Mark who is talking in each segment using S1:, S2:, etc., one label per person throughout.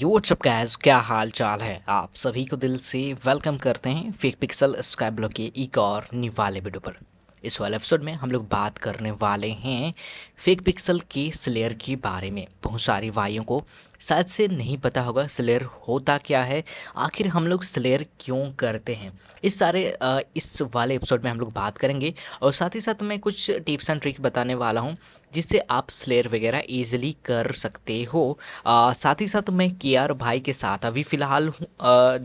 S1: यो gas क्या हाल चाल है आप सभी को दिल से वेलकम करते हैं फेक पिक्सल स्काई ब्लॉक के एक और न्यू वाले वीडियो पर इस वाले एपिसोड में हम लोग बात करने वाले हैं फेक पिक्सल के स्लेयर के बारे में बहुत सारी भाइयों को शायद से नहीं पता होगा स्लेयर होता क्या है आखिर हम लोग स्लेयर क्यों करते हैं इस सारे इस वाले एपिसोड में हम लोग बात करेंगे और साथ ही साथ मैं कुछ टिप्स एंड ट्रिक बताने वाला हूँ जिससे आप स्लेयर वगैरह ईजिली कर सकते हो आ, साथ ही साथ मैं के आर भाई के साथ अभी फ़िलहाल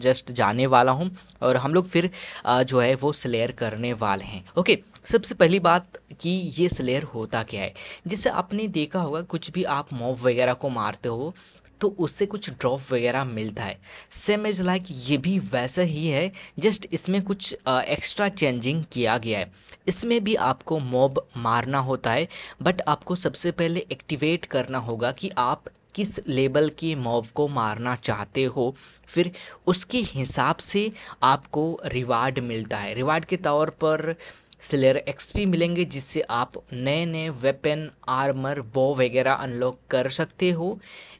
S1: जस्ट जाने वाला हूँ और हम लोग फिर आ, जो है वो स्लेयर करने वाले हैं ओके सबसे पहली बात कि ये स्लेयर होता क्या है जिससे आपने देखा होगा कुछ भी आप मॉब वगैरह को मारते हो तो उससे कुछ ड्रॉप वगैरह मिलता है सेम एज लाइक ये भी वैसा ही है जस्ट इसमें कुछ एक्स्ट्रा चेंजिंग किया गया है इसमें भी आपको मॉब मारना होता है बट आपको सबसे पहले एक्टिवेट करना होगा कि आप किस लेबल के मॉब को मारना चाहते हो फिर उसके हिसाब से आपको रिवार्ड मिलता है रिवार्ड के तौर पर सिलेर एक्सपी मिलेंगे जिससे आप नए नए वेपन आर्मर बो वगैरह अनलॉक कर सकते हो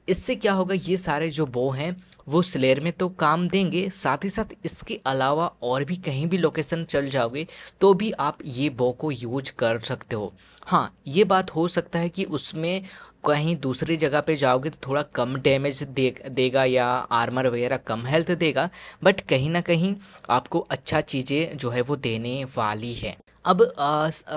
S1: इससे क्या होगा ये सारे जो बो हैं वो स्लेयर में तो काम देंगे साथ ही साथ इसके अलावा और भी कहीं भी लोकेशन चल जाओगे तो भी आप ये बो को यूज कर सकते हो हाँ ये बात हो सकता है कि उसमें कहीं दूसरी जगह पे जाओगे तो थोड़ा कम डैमेज दे देगा या आर्मर वगैरह कम हेल्थ देगा बट कहीं ना कहीं आपको अच्छा चीज़ें जो है वो देने वाली है अब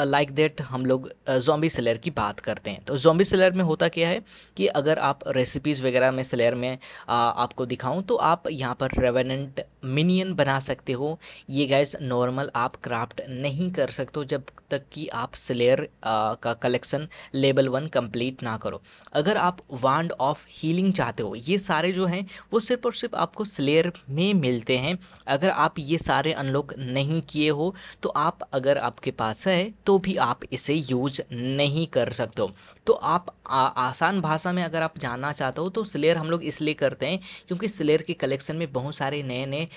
S1: लाइक देट हम लोग जॉम्बी सेलर की बात करते हैं तो जॉम्बी सेलर में होता क्या है कि अगर आप रेसिपीज़ वगैरह में सेलर में आ, आपको दिखाऊं तो आप यहाँ पर रेवेनेंट मिनियन बना सकते हो ये गैस नॉर्मल आप क्राफ्ट नहीं कर सकते हो जब तक कि आप स्लेयर का कलेक्शन लेवल वन कंप्लीट ना करो अगर आप वांड ऑफ हीलिंग चाहते हो ये सारे जो हैं वो सिर्फ और सिर्फ आपको स्लेयर में मिलते हैं अगर आप ये सारे अनलॉक नहीं किए हो तो आप अगर आप आपके पास है तो भी आप इसे यूज नहीं कर सकते हो तो आप आ, आसान भाषा में अगर आप जानना चाहते हो तो स्लेयर हम लोग इसलिए करते हैं क्योंकि स्लेयर के कलेक्शन में बहुत सारे नए नए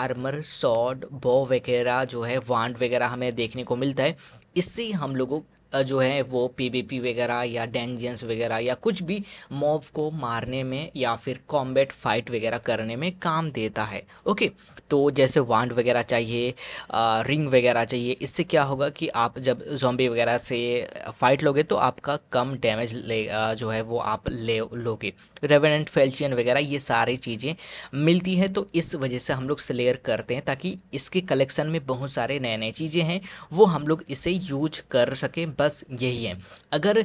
S1: आर्मर शॉर्ट बॉ वगैरह जो है वांड वगैरह हमें देखने को मिलता है इससे हम लोगों जो है वो पीबीपी वगैरह या डेंजियंस वगैरह या कुछ भी मॉब को मारने में या फिर कॉम्बैट फाइट वगैरह करने में काम देता है ओके तो जैसे वांड वगैरह चाहिए आ, रिंग वगैरह चाहिए इससे क्या होगा कि आप जब जोम्बी वगैरह से फाइट लोगे तो आपका कम डैमेज ले आ, जो है वो आप ले लोगे रेवेनेंट फेल्चियन वगैरह ये सारी चीज़ें मिलती हैं तो इस वजह से हम लोग स्लेयर करते हैं ताकि इसके कलेक्शन में बहुत सारे नए नए चीज़ें हैं वो हम लोग इसे यूज कर सकें बस यही है अगर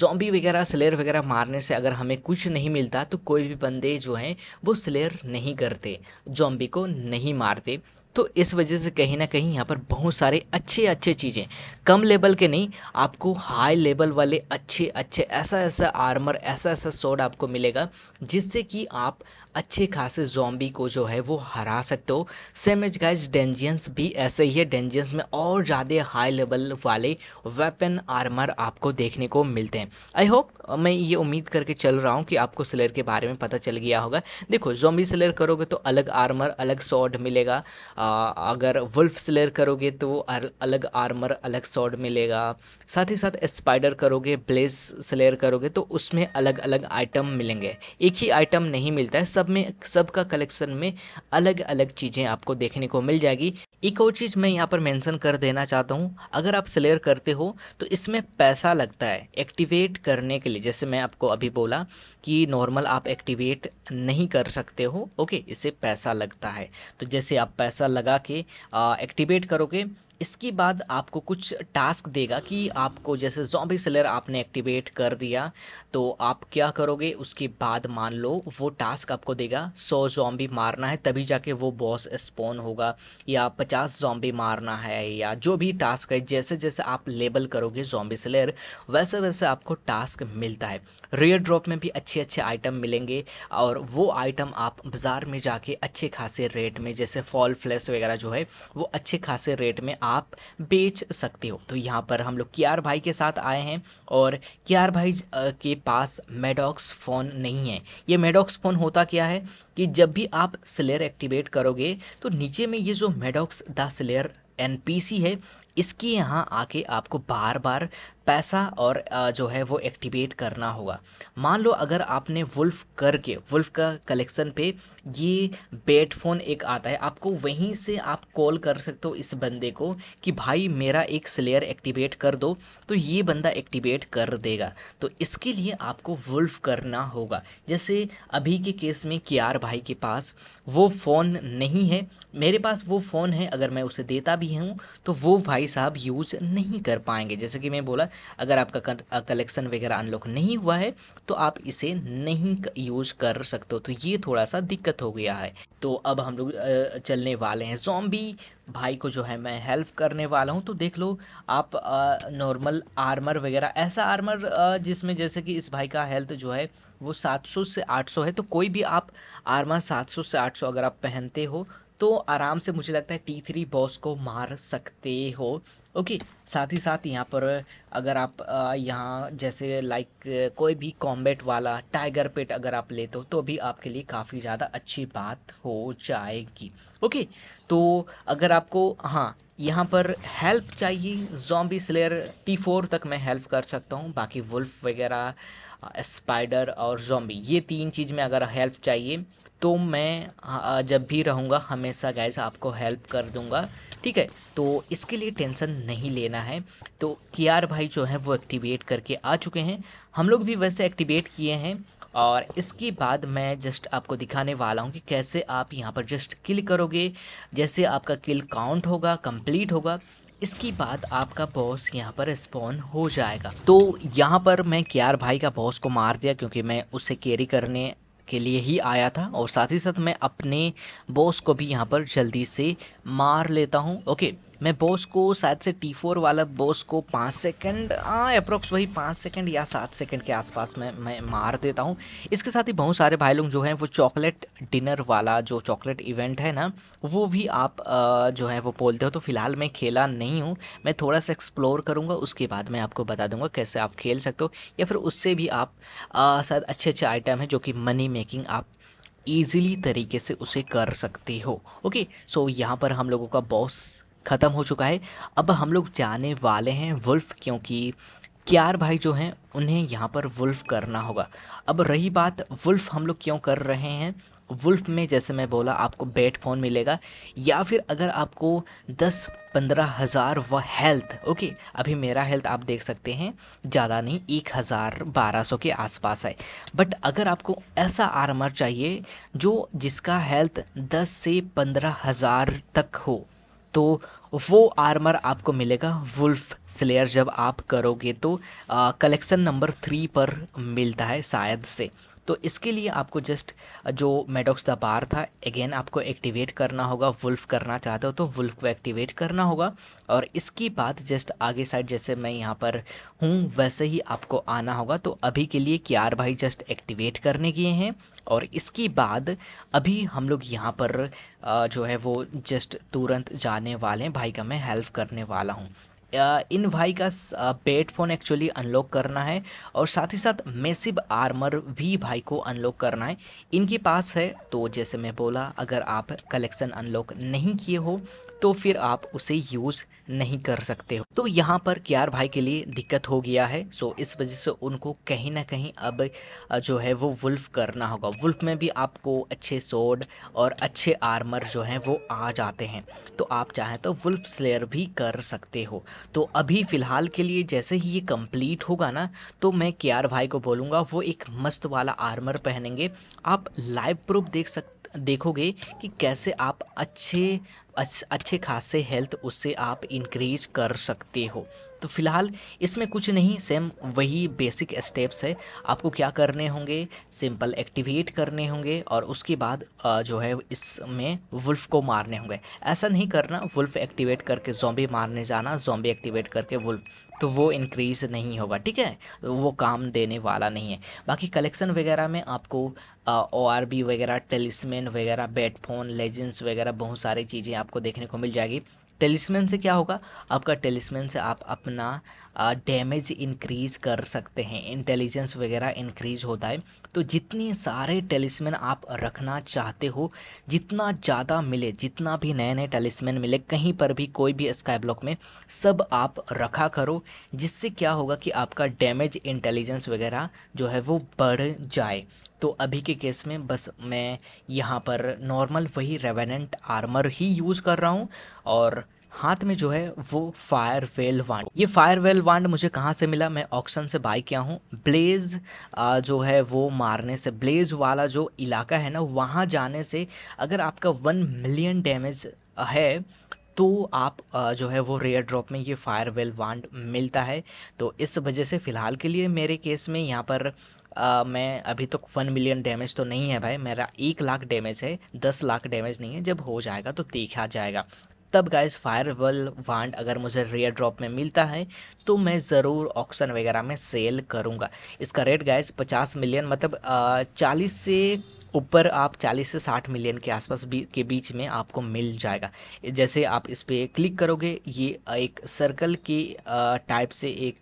S1: जॉम्बी वगैरह स्लेयर वगैरह मारने से अगर हमें कुछ नहीं मिलता तो कोई भी बंदे जो हैं वो स्लेयर नहीं करते जॉम्बी को नहीं मारते तो इस वजह से कहीं ना कहीं यहाँ पर बहुत सारे अच्छे अच्छे चीज़ें कम लेवल के नहीं आपको हाई लेवल वाले अच्छे अच्छे ऐसा ऐसा आर्मर ऐसा ऐसा सोड आपको मिलेगा जिससे कि आप अच्छे खासे जॉम्बी को जो है वो हरा सकते हो सेम एज गाइज डेंजियंस भी ऐसे ही है डेंजियंस में और ज़्यादा हाई लेवल वाले वेपन आर्मर आपको देखने को मिलते हैं आई होप मैं ये उम्मीद करके चल रहा हूँ कि आपको सिलेर के बारे में पता चल गया होगा देखो जॉम्बी सिलेर करोगे तो अलग आर्मर अलग सॉर्ड मिलेगा आ, अगर वुल्फ स्लेयर करोगे तो अलग आर्मर अलग सॉर्ड मिलेगा साथ ही साथ स्पाइडर करोगे ब्लेस स्लेयर करोगे तो उसमें अलग अलग आइटम मिलेंगे एक ही आइटम नहीं मिलता है सब में सब का कलेक्शन में अलग अलग चीज़ें आपको देखने को मिल जाएगी एक और चीज़ मैं यहाँ पर मेंशन कर देना चाहता हूँ अगर आप स्लेयर करते हो तो इसमें पैसा लगता है एक्टिवेट करने के लिए जैसे मैं आपको अभी बोला कि नॉर्मल आप एक्टिवेट नहीं कर सकते हो ओके इसे पैसा लगता है तो जैसे आप पैसा लगा के एक्टिवेट करोगे इसके बाद आपको कुछ टास्क देगा कि आपको जैसे जॉम्बी सेलर आपने एक्टिवेट कर दिया तो आप क्या करोगे उसके बाद मान लो वो टास्क आपको देगा सौ जॉम्बी मारना है तभी जाके वो बॉस स्पॉन होगा या पचास जॉम्बी मारना है या जो भी टास्क है जैसे जैसे आप लेबल करोगे जॉम्बी सेलर वैसे वैसे आपको टास्क मिलता है रेयर ड्रॉप में भी अच्छे अच्छे आइटम मिलेंगे और वो आइटम आप बाज़ार में जाके अच्छे खासे रेट में जैसे फॉल फ्लैश वगैरह जो है वो अच्छे खासे रेट में आप आप बेच सकते हो तो यहाँ पर हम लोग कियार भाई के साथ आए हैं और कियार भाई के पास मेडॉक्स फ़ोन नहीं है ये मेडॉक्स फ़ोन होता क्या है कि जब भी आप स्लेयर एक्टिवेट करोगे तो नीचे में ये जो मेडॉक्स द स्लेयर एन है इसके यहाँ आके आपको बार बार पैसा और जो है वो एक्टिवेट करना होगा मान लो अगर आपने वुल्फ करके वुल्फ का कलेक्शन पे ये बेट फ़ोन एक आता है आपको वहीं से आप कॉल कर सकते हो इस बंदे को कि भाई मेरा एक स्लेयर एक्टिवेट कर दो तो ये बंदा एक्टिवेट कर देगा तो इसके लिए आपको वुल्फ करना होगा जैसे अभी के केस में कियार भाई के पास वो फ़ोन नहीं है मेरे पास वो फ़ोन है अगर मैं उसे देता भी हूँ तो वो भाई साहब यूज़ नहीं कर पाएंगे जैसे कि मैं बोला अगर आपका कलेक्शन वगैरह अनलॉक नहीं हुआ है तो आप इसे नहीं यूज कर सकते हो तो ये थोड़ा सा दिक्कत हो गया है तो अब हम लोग चलने वाले हैं जॉम्बी भाई को जो है मैं हेल्प करने वाला हूँ तो देख लो आप नॉर्मल आर्मर वगैरह ऐसा आर्मर जिसमें जैसे कि इस भाई का हेल्थ जो है वो 700 से 800 है तो कोई भी आप आर्मर 700 से 800 अगर आप पहनते हो तो आराम से मुझे लगता है टी थ्री बॉस को मार सकते हो ओके साथ ही साथ यहाँ पर अगर आप यहाँ जैसे लाइक कोई भी कॉम्बेट वाला टाइगर पेट अगर आप लेते हो तो भी आपके लिए काफ़ी ज़्यादा अच्छी बात हो जाएगी ओके तो अगर आपको हाँ यहाँ पर हेल्प चाहिए जॉम्बी स्लेयर टी फोर तक मैं हेल्प कर सकता हूँ बाकी वुल्फ वगैरह स्पाइडर और जॉम्बी ये तीन चीज़ में अगर हेल्प चाहिए तो मैं जब भी रहूँगा हमेशा गैस आपको हेल्प कर दूँगा ठीक है तो इसके लिए टेंशन नहीं लेना है तो के भाई जो है वो एक्टिवेट करके आ चुके हैं हम लोग भी वैसे एक्टिवेट किए हैं और इसके बाद मैं जस्ट आपको दिखाने वाला हूँ कि कैसे आप यहाँ पर जस्ट किल करोगे जैसे आपका किल काउंट होगा कंप्लीट होगा इसके बाद आपका बॉस यहाँ पर स्पॉन हो जाएगा तो यहाँ पर मैं क्यार भाई का बॉस को मार दिया क्योंकि मैं उसे कैरी करने के लिए ही आया था और साथ ही साथ मैं अपने बॉस को भी यहाँ पर जल्दी से मार लेता हूँ ओके मैं बॉस को शायद से टी फोर वाला बॉस को पाँच सेकंड अप्रोक्स वही पाँच सेकंड या सात सेकंड के आसपास में मैं मार देता हूँ इसके साथ ही बहुत सारे भाई लोग जो हैं वो चॉकलेट डिनर वाला जो चॉकलेट इवेंट है ना वो भी आप आ, जो है वो बोलते हो तो फिलहाल मैं खेला नहीं हूँ मैं थोड़ा सा एक्सप्लोर करूँगा उसके बाद मैं आपको बता दूँगा कैसे आप खेल सकते हो या फिर उससे भी आप शायद अच्छे अच्छे आइटम हैं जो कि मनी मेकिंग आप ईजिली तरीके से उसे कर सकते हो ओके सो यहाँ पर हम लोगों का बॉस ख़त्म हो चुका है अब हम लोग जाने वाले हैं वुल्फ क्योंकि क्यार भाई जो हैं उन्हें यहाँ पर वुल्फ करना होगा अब रही बात वुल्फ हम लोग क्यों कर रहे हैं वुल्फ में जैसे मैं बोला आपको बेट फोन मिलेगा या फिर अगर आपको दस पंद्रह हज़ार व हेल्थ ओके अभी मेरा हेल्थ आप देख सकते हैं ज़्यादा नहीं एक हज़ार बारह सौ के आसपास है बट अगर आपको ऐसा आर्मर चाहिए जो जिसका हेल्थ दस से पंद्रह हज़ार तक हो तो वो आर्मर आपको मिलेगा वुल्फ स्लेयर जब आप करोगे तो कलेक्शन नंबर थ्री पर मिलता है शायद से तो इसके लिए आपको जस्ट जो मेडोक्स द बार था अगेन आपको एक्टिवेट करना होगा वुल्फ करना चाहते हो तो वुल्फ को एक्टिवेट करना होगा और इसके बाद जस्ट आगे साइड जैसे मैं यहाँ पर हूँ वैसे ही आपको आना होगा तो अभी के लिए क्यार भाई जस्ट एक्टिवेट करने किए हैं और इसके बाद अभी हम लोग यहाँ पर जो है वो जस्ट तुरंत जाने वाले हैं भाई का मैं हेल्प करने वाला हूँ इन भाई का पेट फोन एक्चुअली अनलॉक करना है और साथ ही साथ मेसिब आर्मर भी भाई को अनलॉक करना है इनके पास है तो जैसे मैं बोला अगर आप कलेक्शन अनलॉक नहीं किए हो तो फिर आप उसे यूज़ नहीं कर सकते हो तो यहाँ पर क्यार भाई के लिए दिक्कत हो गया है सो इस वजह से उनको कहीं ना कहीं अब जो है वो वुल्फ करना होगा वुल्फ में भी आपको अच्छे सोड और अच्छे आर्मर जो हैं वो आ जाते हैं तो आप चाहें तो वुल्फ स्लेयर भी कर सकते हो तो अभी फ़िलहाल के लिए जैसे ही ये कंप्लीट होगा ना तो मैं क्यार भाई को बोलूँगा वो एक मस्त वाला आर्मर पहनेंगे आप लाइव प्रूफ देख सकते देखोगे कि कैसे आप अच्छे अच्छे खासे हेल्थ उससे आप इंक्रीज कर सकते हो तो फिलहाल इसमें कुछ नहीं सेम वही बेसिक स्टेप्स है आपको क्या करने होंगे सिंपल एक्टिवेट करने होंगे और उसके बाद जो है इसमें वुल्फ को मारने होंगे ऐसा नहीं करना वुल्फ एक्टिवेट करके जॉम्बी मारने जाना जॉम्बी एक्टिवेट करके वुल्फ तो वो इंक्रीज़ नहीं होगा ठीक है तो वो काम देने वाला नहीं है बाकी कलेक्शन वगैरह में आपको ओ आर बी वगैरह टेलिसमैन वगैरह बेडफोन लेजेंड्स वगैरह बहुत सारी चीज़ें आपको देखने को मिल जाएगी टेलिसमैन से क्या होगा आपका टेलीस्मैन से आप अपना डैमेज इंक्रीज कर सकते हैं इंटेलिजेंस वगैरह इंक्रीज होता है तो जितने सारे टेलिसमैन आप रखना चाहते हो जितना ज़्यादा मिले जितना भी नए नए टेलीस्मैन मिले कहीं पर भी कोई भी स्काई ब्लॉक में सब आप रखा करो जिससे क्या होगा कि आपका डैमेज इंटेलिजेंस वगैरह जो है वो बढ़ जाए तो अभी के केस में बस मैं यहाँ पर नॉर्मल वही रेवेनेंट आर्मर ही यूज़ कर रहा हूँ और हाथ में जो है वो फायर वेल वांड ये फायर वेल वांड मुझे कहाँ से मिला मैं ऑक्शन से बाई किया हूँ ब्लेज़ जो है वो मारने से ब्लेज़ वाला जो इलाका है ना वहाँ जाने से अगर आपका वन मिलियन डैमेज है तो आप जो है वो रेयर ड्रॉप में ये फायर वेल वांड मिलता है तो इस वजह से फ़िलहाल के लिए मेरे केस में यहाँ पर आ, मैं अभी तक तो वन मिलियन डैमेज तो नहीं है भाई मेरा एक लाख डैमेज है दस लाख डैमेज नहीं है जब हो जाएगा तो देखा जाएगा तब फायर वल वांड अगर मुझे रेयर ड्रॉप में मिलता है तो मैं ज़रूर ऑक्शन वगैरह में सेल करूँगा इसका रेट गाइज पचास मिलियन मतलब चालीस से ऊपर आप 40 से 60 मिलियन के आसपास भी के बीच में आपको मिल जाएगा जैसे आप इस पर क्लिक करोगे ये एक सर्कल के टाइप से एक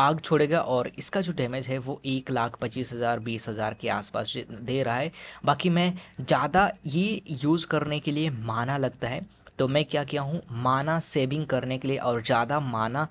S1: आग छोड़ेगा और इसका जो डैमेज है वो एक लाख पच्चीस हज़ार बीस हज़ार के आसपास दे रहा है बाकी मैं ज़्यादा ये यूज़ करने के लिए माना लगता है तो मैं क्या किया हूँ माना सेविंग करने के लिए और ज़्यादा माना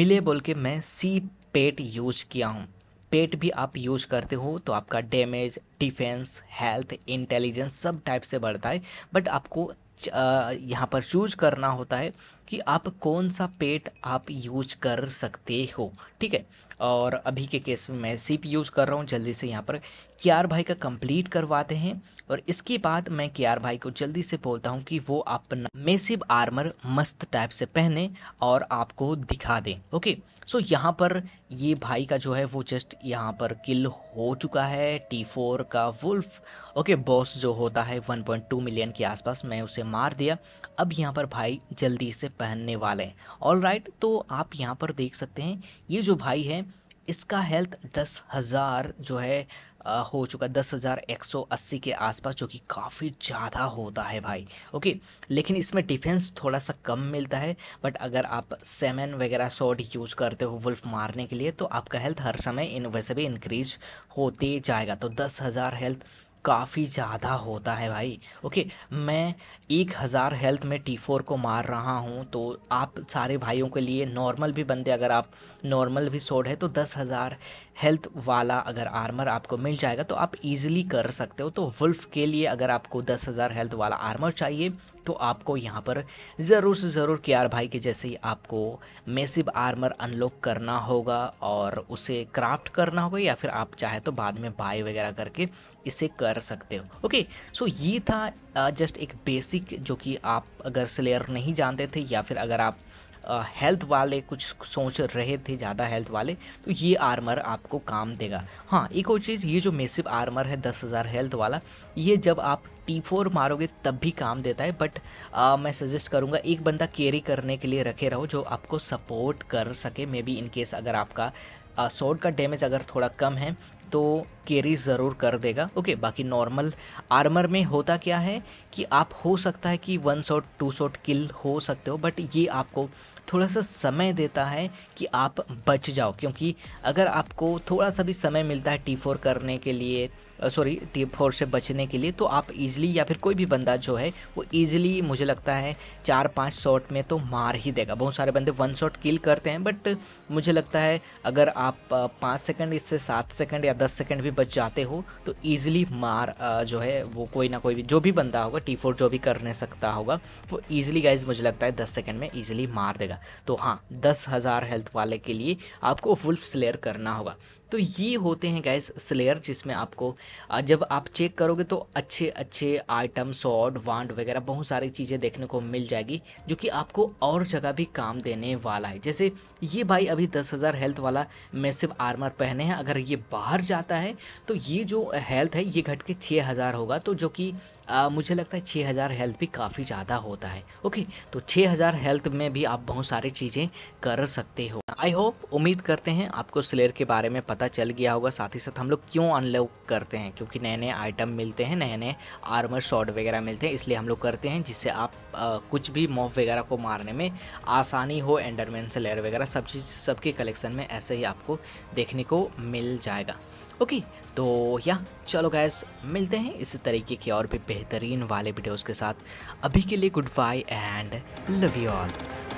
S1: मिले बोल के मैं सी पेट यूज किया हूँ पेट भी आप यूज करते हो तो आपका डैमेज डिफेंस हेल्थ इंटेलिजेंस सब टाइप से बढ़ता है बट आपको यहाँ पर चूज करना होता है कि आप कौन सा पेट आप यूज कर सकते हो ठीक है और अभी के केस में मैं सिप यूज़ कर रहा हूँ जल्दी से यहाँ पर क्यार भाई का कंप्लीट करवाते हैं और इसके बाद मैं क्यार भाई को जल्दी से बोलता हूँ कि वो अपना मेसिव आर्मर मस्त टाइप से पहने और आपको दिखा दें ओके सो यहाँ पर ये भाई का जो है वो जस्ट यहाँ पर किल हो चुका है टी फोर का वुल्फ ओके बॉस जो होता है 1.2 मिलियन के आसपास मैं उसे मार दिया अब यहाँ पर भाई जल्दी से पहनने वाले हैं ऑल राइट तो आप यहाँ पर देख सकते हैं ये जो भाई है इसका हेल्थ दस हज़ार जो है आ, हो चुका दस हज़ार एक सौ अस्सी के आसपास जो कि काफ़ी ज़्यादा होता है भाई ओके लेकिन इसमें डिफेंस थोड़ा सा कम मिलता है बट अगर आप सेमन वगैरह शॉट यूज करते हो वुल्फ मारने के लिए तो आपका हेल्थ हर समय इन वैसे भी इंक्रीज होते जाएगा तो दस हज़ार हेल्थ काफ़ी ज़्यादा होता है भाई ओके मैं एक हज़ार हेल्थ में टी फोर को मार रहा हूँ तो आप सारे भाइयों के लिए नॉर्मल भी बंदे अगर आप नॉर्मल भी सोड है तो दस हज़ार हेल्थ वाला अगर आर्मर आपको मिल जाएगा तो आप इजीली कर सकते हो तो वुल्फ के लिए अगर आपको दस हज़ार हेल्थ वाला आर्मर चाहिए तो आपको यहाँ पर ज़रूर से ज़रूर के भाई के जैसे ही आपको मेसिव आर्मर अनलॉक करना होगा और उसे क्राफ्ट करना होगा या फिर आप चाहे तो बाद में बाय वगैरह करके इसे कर सकते हो ओके सो ये था जस्ट uh, एक बेसिक जो कि आप अगर स्लेयर नहीं जानते थे या फिर अगर आप हेल्थ uh, वाले कुछ सोच रहे थे ज़्यादा हेल्थ वाले तो ये आर्मर आपको काम देगा हाँ एक और चीज़ ये जो मेसिव आर्मर है दस हज़ार हेल्थ वाला ये जब आप टी फोर मारोगे तब भी काम देता है बट आ, मैं सजेस्ट करूँगा एक बंदा कैरी करने के लिए रखे रहो जो आपको सपोर्ट कर सके मे बी इनकेस अगर आपका शॉर्ट का डैमेज अगर थोड़ा कम है तो कैरी ज़रूर कर देगा ओके बाकी नॉर्मल आर्मर में होता क्या है कि आप हो सकता है कि one shot two shot kill हो सकते हो बट ये आपको थोड़ा सा समय देता है कि आप बच जाओ क्योंकि अगर आपको थोड़ा सा भी समय मिलता है टी फोर करने के लिए सॉरी टी फोर से बचने के लिए तो आप इजीली या फिर कोई भी बंदा जो है वो ईजिली मुझे लगता है चार पाँच शॉट में तो मार ही देगा बहुत सारे बंदे वन शॉट किल करते हैं बट मुझे लगता है अगर आप पाँच सेकंड इससे सात सेकंड या दस सेकंड भी बच जाते हो तो ईजिली मार जो है वो कोई ना कोई भी जो भी बंदा होगा टी फोर जो भी करने सकता होगा वो ईजिली गाइज मुझे लगता है दस सेकेंड में ईजिली मार देगा तो हाँ दस हज़ार हेल्थ वाले के लिए आपको फुल स्लेयर करना होगा तो ये होते हैं गैस स्लेयर जिसमें आपको जब आप चेक करोगे तो अच्छे अच्छे आइटम सॉड वांड वगैरह बहुत सारी चीज़ें देखने को मिल जाएगी जो कि आपको और जगह भी काम देने वाला है जैसे ये भाई अभी दस हज़ार हेल्थ वाला मैसिव आर्मर पहने हैं अगर ये बाहर जाता है तो ये जो हेल्थ है ये घट के छः हज़ार होगा तो जो कि मुझे लगता है छः हज़ार हेल्थ भी काफ़ी ज़्यादा होता है ओके तो छः हज़ार हेल्थ में भी आप बहुत सारी चीज़ें कर सकते हो आई होप उम्मीद करते हैं आपको स्लेयर के बारे में पता पता चल गया होगा साथ ही साथ हम लोग क्यों अनलॉक करते हैं क्योंकि नए नए आइटम मिलते हैं नए नए आर्मर शॉट वगैरह मिलते हैं इसलिए हम लोग करते हैं जिससे आप आ, कुछ भी मॉफ वगैरह को मारने में आसानी हो एंडरमैन से लेयर वगैरह सब चीज़ सबके कलेक्शन में ऐसे ही आपको देखने को मिल जाएगा ओके तो या चलो गैस मिलते हैं इसी तरीके के और भी बेहतरीन वाले वीडियोज़ के साथ अभी के लिए goodbye and love you all